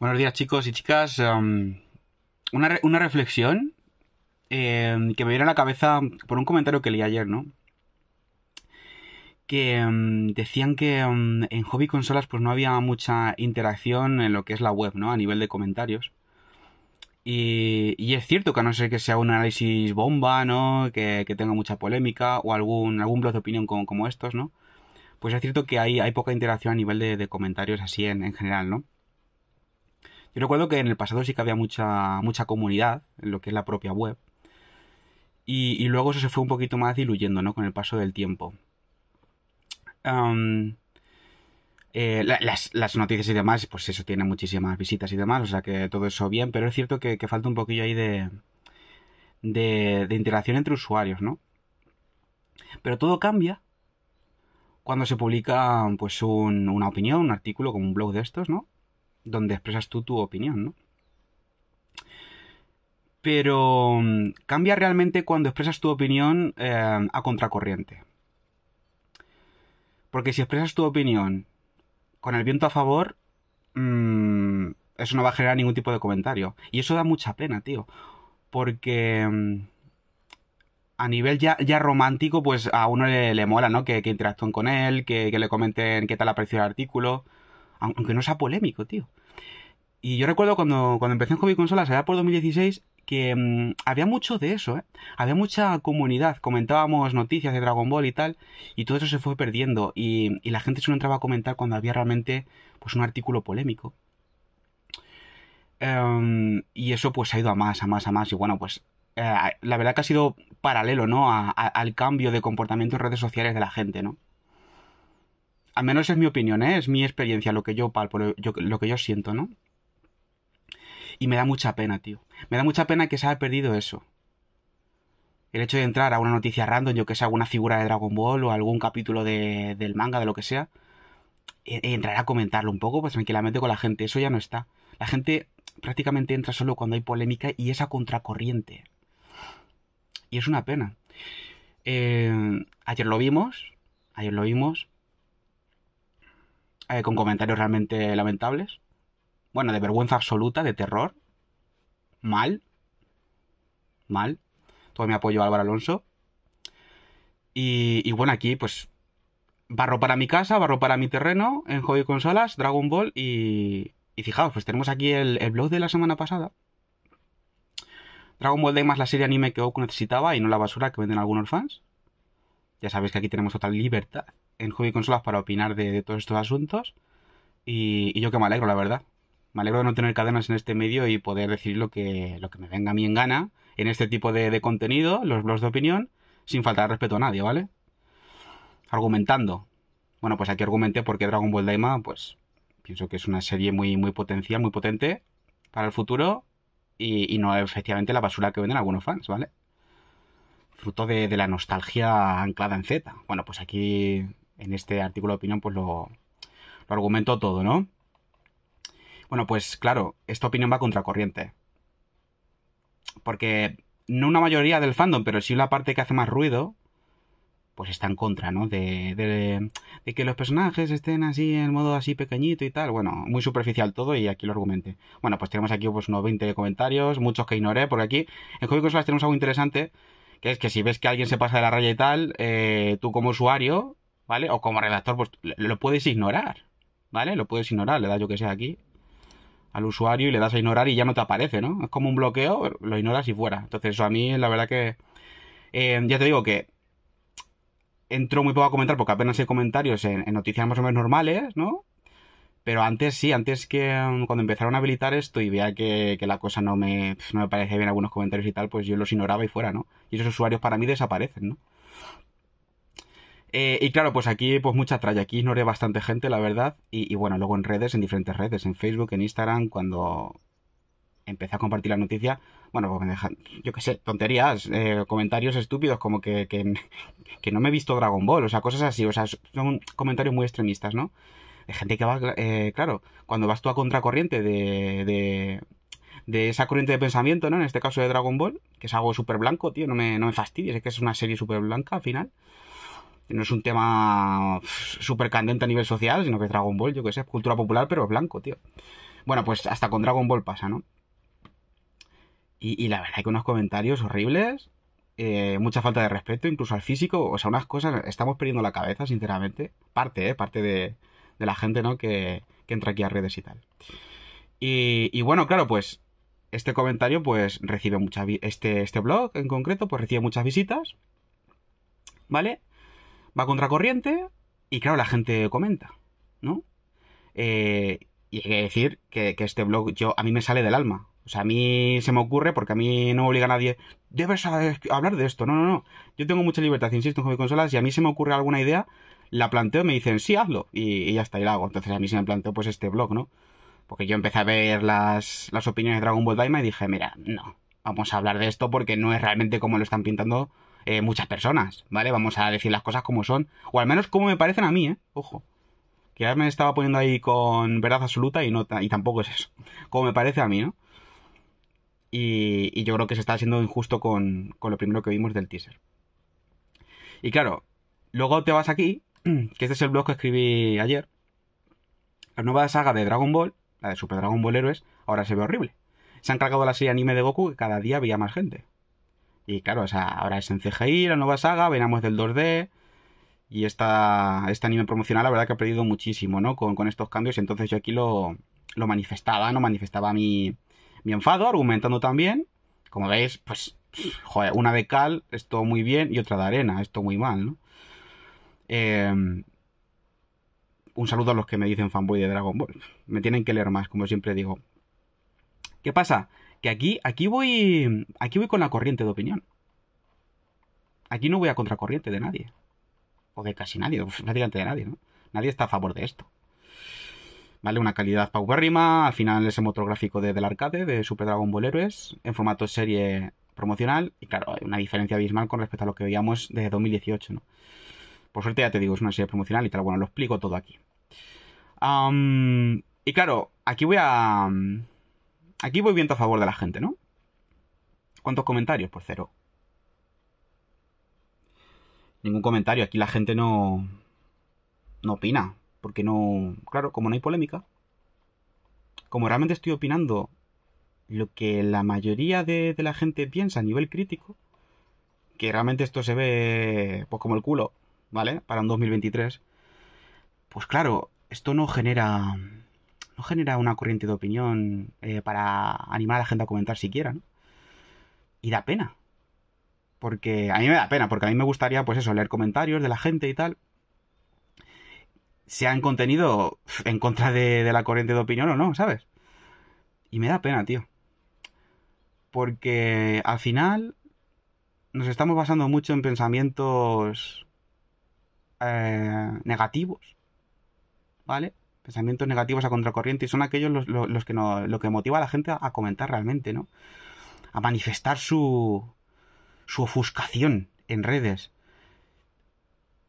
Buenos días chicos y chicas. Em, una, reflexión em, que me viene a la cabeza por un comentario que leí ayer, ¿no? Que em, decían que en hobby consolas pues no había mucha interacción en lo que es la web, ¿no? A nivel de comentarios. Y, es cierto que a no ser que sea un análisis bomba, ¿no? Que, tenga mucha polémica o algún, blog de opinión como, estos, ¿no? Pues es cierto que hay, poca interacción a nivel de, comentarios así en general, ¿no? Yo recuerdo que en el pasado sí que había mucha, mucha comunidad en lo que es la propia web. Y, luego eso se fue un poquito más diluyendo, ¿no? Con el paso del tiempo. Eh, las, noticias y demás, pues eso tiene muchísimas visitas y demás, o sea que todo eso bien, pero es cierto que, falta un poquillo ahí de, de, interacción entre usuarios, ¿no? Pero todo cambia cuando se publica pues una opinión, un artículo como un blog de estos, ¿no? donde expresas tú tu opinión, ¿no? Pero mm, cambia realmente cuando expresas tu opinión eh, a contracorriente. Porque si expresas tu opinión con el viento a favor, mm, eso no va a generar ningún tipo de comentario. Y eso da mucha pena, tío. Porque mm, a nivel ya, ya, romántico, pues a uno le, mola, ¿no? Que, interactúen con él, que, que, le comenten qué tal ha el artículo aunque no sea polémico, tío. Y yo recuerdo cuando, cuando empecé en Hobby Consolas, allá por 2016, que mm, había mucho de eso, ¿eh? Había mucha comunidad, comentábamos noticias de Dragon Ball y tal, y todo eso se fue perdiendo, y, la gente solo entraba a comentar cuando había realmente pues un artículo polémico. Em, y eso pues ha ido a más, a más, a más, y bueno, pues eh, la verdad que ha sido paralelo, ¿no? al cambio de comportamiento en redes sociales de la gente, ¿no? al menos es mi opinión, ¿eh? es mi experiencia, lo que yo palpo, lo, que yo siento, ¿no? Y me da mucha pena, tío. Me da mucha pena que se haya perdido eso. El hecho de entrar a una noticia random, yo que sé, alguna figura de Dragon Ball o algún capítulo de, del manga, de lo que sea, y, e, e entrar a comentarlo un poco, pues tranquilamente con la gente. Eso ya no está. La gente prácticamente entra solo cuando hay polémica y esa contracorriente. Y es una pena. Eh, ayer lo vimos, ayer lo vimos, eh, con comentarios realmente lamentables. Bueno, de vergüenza absoluta, de terror. Mal. Mal. Todo mi apoyo a Álvaro Alonso. Y, bueno, aquí pues barro para mi casa, barro para mi terreno, en y consolas, Dragon Ball y, y fijaos, pues tenemos aquí el, blog de la semana pasada. Dragon Ball de más la serie anime que Goku necesitaba y no la basura que venden algunos fans. Ya sabéis que aquí tenemos total libertad en y Consolas para opinar de, todos estos asuntos. Y, yo que me alegro, la verdad. Me alegro de no tener cadenas en este medio y poder decir lo que, lo que me venga a mí en gana en este tipo de, contenido, los blogs de opinión, sin faltar respeto a nadie, ¿vale? Argumentando. Bueno, pues aquí argumenté porque Dragon Ball Daima, pues pienso que es una serie muy, muy potencial, muy potente para el futuro y, no efectivamente la basura que venden algunos fans, ¿vale? Fruto de, de la nostalgia anclada en Z. Bueno, pues aquí en este artículo de opinión pues lo, lo argumento todo, ¿no? Bueno, pues claro, esta opinión va contracorriente. Porque no una mayoría del fandom, pero sí la parte que hace más ruido, pues está en contra, ¿no? De, de, que los personajes estén así, en modo así pequeñito y tal. Bueno, muy superficial todo y aquí lo argumente Bueno, pues tenemos aquí pues, unos 20 comentarios, muchos que ignoré, porque aquí en Juego de Consolas tenemos algo interesante, que es que si ves que alguien se pasa de la raya y tal, eh, tú como usuario ¿vale? O como redactor, pues lo puedes ignorar, ¿vale? Lo puedes ignorar, le das yo que sea aquí al usuario y le das a ignorar y ya no te aparece, ¿no? Es como un bloqueo, lo ignoras y fuera. Entonces, eso a mí, la verdad que. Eh, ya te digo que. entro muy poco a comentar porque apenas hay comentarios en, noticias más o menos normales, ¿no? Pero antes sí, antes que mm, cuando empezaron a habilitar esto y veía que, que la cosa no me, no me parecía bien algunos comentarios y tal, pues yo los ignoraba y fuera, ¿no? Y esos usuarios para mí desaparecen, ¿no? Eh, y claro, pues aquí, pues mucha traya Aquí ignoré bastante gente, la verdad. Y, bueno, luego en redes, en diferentes redes, en Facebook, en Instagram, cuando empecé a compartir la noticia, bueno, pues me dejan, yo qué sé, tonterías, eh, comentarios estúpidos, como que, que, no me he visto Dragon Ball, o sea, cosas así, o sea, son comentarios muy extremistas, ¿no? De gente que va, eh, claro, cuando vas tú a contracorriente de, de, de, esa corriente de pensamiento, ¿no? En este caso de Dragon Ball, que es algo súper blanco, tío, no me, no me fastidies, es que es una serie súper blanca al final no es un tema súper candente a nivel social, sino que Dragon Ball, yo que sé, es cultura popular, pero es blanco, tío. Bueno, pues hasta con Dragon Ball pasa, ¿no? Y, la verdad que unos comentarios horribles, eh, mucha falta de respeto, incluso al físico, o sea, unas cosas, estamos perdiendo la cabeza, sinceramente. Parte, ¿eh? Parte de, de la gente, ¿no? Que, entra aquí a redes y tal. Y, y bueno, claro, pues este comentario, pues recibe muchas, este, este blog en concreto, pues recibe muchas visitas, ¿vale? va contracorriente y claro, la gente comenta, ¿no? Eh, y hay que decir que, este blog yo, a mí me sale del alma. O sea, a mí se me ocurre porque a mí no me obliga a nadie, debes hablar de esto. No, no, no. Yo tengo mucha libertad, insisto, en consolas y a mí se me ocurre alguna idea, la planteo y me dicen, sí, hazlo. Y, ya está, y la hago. Entonces a mí se me planteó pues este blog, ¿no? Porque yo empecé a ver las, las opiniones de Dragon Ball Daima y dije, mira, no, vamos a hablar de esto porque no es realmente como lo están pintando eh, muchas personas, ¿vale? Vamos a decir las cosas como son, o al menos como me parecen a mí, ¿eh? Ojo. Que ya me estaba poniendo ahí con verdad absoluta y, no, y tampoco es eso. Como me parece a mí, ¿no? Y, yo creo que se está siendo injusto con, lo primero que vimos del teaser. Y claro, luego te vas aquí, que este es el blog que escribí ayer. La nueva saga de Dragon Ball, la de Super Dragon Ball Heroes, ahora se ve horrible. Se han cargado la serie anime de Goku que cada día había más gente. Y claro, ahora es en CGI, la nueva saga, venamos del 2D. Y esta, este anime promocional, la verdad que ha perdido muchísimo, ¿no? Con, estos cambios. Y entonces yo aquí lo, manifestaba, ¿no? Manifestaba mi, mi enfado, argumentando también. Como veis, pues, joder, una de cal, esto muy bien, y otra de arena, esto muy mal, ¿no? Em, un saludo a los que me dicen fanboy de Dragon Ball. Me tienen que leer más, como siempre digo. ¿Qué pasa? Que aquí, voy. Aquí voy con la corriente de opinión. Aquí no voy a contracorriente de nadie. O de casi nadie, prácticamente de nadie, Nadie está a favor de esto. ¿Vale? Una calidad paupérrima. Al final ese motor gráfico de, del arcade, de Super Dragon Ball Heroes, en formato serie promocional. Y claro, hay una diferencia abismal con respecto a lo que veíamos desde 2018, ¿no? Por suerte, ya te digo, es una serie promocional y tal. Bueno, lo explico todo aquí. y claro, aquí voy a. Aquí voy viendo a favor de la gente, ¿no? ¿Cuántos comentarios? Por pues cero. Ningún comentario. Aquí la gente no. No opina. Porque no. Claro, como no hay polémica. Como realmente estoy opinando lo que la mayoría de, de la gente piensa a nivel crítico. Que realmente esto se ve. Pues como el culo. ¿Vale? Para un 2023. Pues claro, esto no genera no genera una corriente de opinión eh, para animar a la gente a comentar siquiera, ¿no? Y da pena. Porque a mí me da pena, porque a mí me gustaría, pues eso, leer comentarios de la gente y tal. en contenido en contra de, la corriente de opinión o no, ¿sabes? Y me da pena, tío. Porque al final nos estamos basando mucho en pensamientos eh, negativos, ¿vale? pensamientos negativos a contracorriente y son aquellos los, que no, lo que motiva a la gente a, comentar realmente, ¿no? A manifestar su, su ofuscación en redes.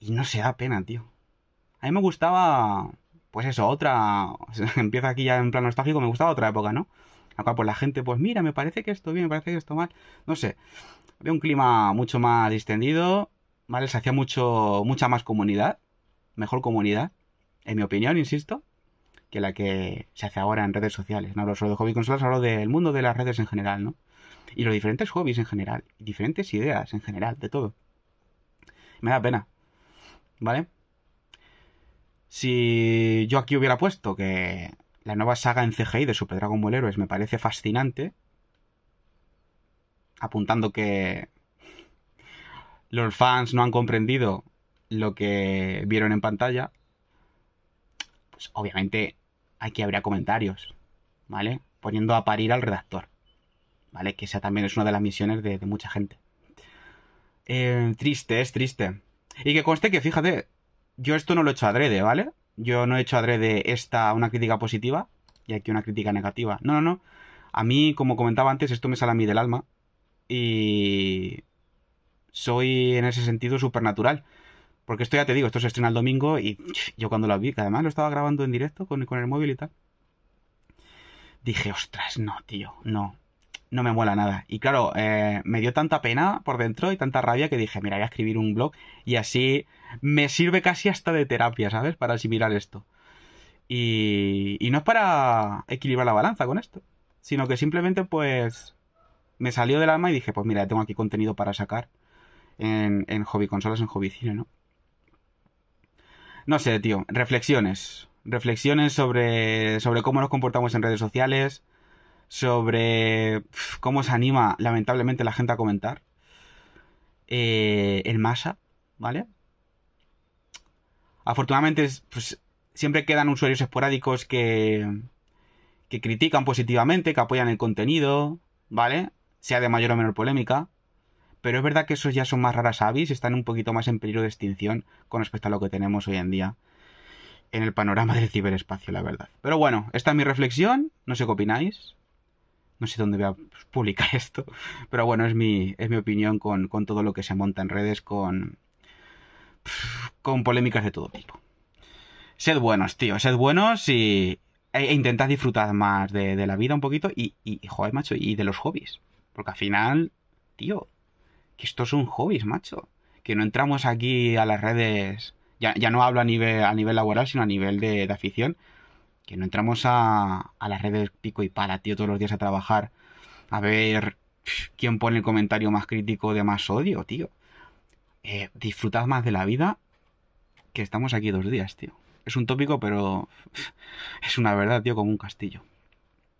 Y no se da pena, tío. A mí me gustaba, pues eso, otra... Empieza aquí ya en plano nostálgico, me gustaba otra época, ¿no? Acá pues la gente, pues mira, me parece que esto bien, me parece que esto mal, no sé. Había un clima mucho más distendido, ¿vale? Se hacía mucho, mucha más comunidad, mejor comunidad, en mi opinión, insisto que la que se hace ahora en redes sociales. No hablo solo de hobby consolas, hablo del mundo de las redes en general, ¿no? Y los diferentes hobbies en general, diferentes ideas en general, de todo. Me da pena. ¿Vale? Si yo aquí hubiera puesto que la nueva saga en CGI de Super Dragon Ball Heroes me parece fascinante, apuntando que los fans no han comprendido lo que vieron en pantalla, pues obviamente aquí habría comentarios, ¿vale? Poniendo a parir al redactor, ¿vale? Que esa también es una de las misiones de, mucha gente. Eh, triste, es triste. Y que conste que, fíjate, yo esto no lo he hecho adrede, ¿vale? Yo no he hecho adrede esta una crítica positiva y aquí una crítica negativa. No, no, no. A mí, como comentaba antes, esto me sale a mí del alma y soy en ese sentido supernatural. natural porque esto ya te digo, esto se estrena el domingo y yo cuando lo vi, que además lo estaba grabando en directo con, el móvil y tal, dije, ostras, no, tío, no, no me muela nada. Y claro, eh, me dio tanta pena por dentro y tanta rabia que dije, mira, voy a escribir un blog y así me sirve casi hasta de terapia, ¿sabes? Para asimilar esto. Y, no es para equilibrar la balanza con esto, sino que simplemente pues me salió del alma y dije, pues mira, tengo aquí contenido para sacar en, en hobby consolas, en hobby cine, ¿no? No sé, tío, reflexiones. Reflexiones sobre, sobre cómo nos comportamos en redes sociales, sobre cómo se anima lamentablemente la gente a comentar eh, en masa, ¿vale? Afortunadamente, pues, siempre quedan usuarios esporádicos que, que critican positivamente, que apoyan el contenido, ¿vale? Sea de mayor o menor polémica. Pero es verdad que esos ya son más raras avis y están un poquito más en peligro de extinción con respecto a lo que tenemos hoy en día en el panorama del ciberespacio, la verdad. Pero bueno, esta es mi reflexión, no sé qué opináis. No sé dónde voy a publicar esto, pero bueno, es mi, es mi opinión con, todo lo que se monta en redes, con, con polémicas de todo tipo. Sed buenos, tío, sed buenos y, e, e intentad disfrutar más de, la vida un poquito y, y, joder, macho, y de los hobbies. Porque al final, tío, que esto es un hobby, macho. Que no entramos aquí a las redes, ya, no hablo a nivel, a nivel laboral, sino a nivel de, afición, que no entramos a, las redes pico y pala, tío, todos los días a trabajar, a ver quién pone el comentario más crítico de más odio, tío. Eh, disfrutad más de la vida, que estamos aquí dos días, tío. Es un tópico, pero es una verdad, tío, como un castillo.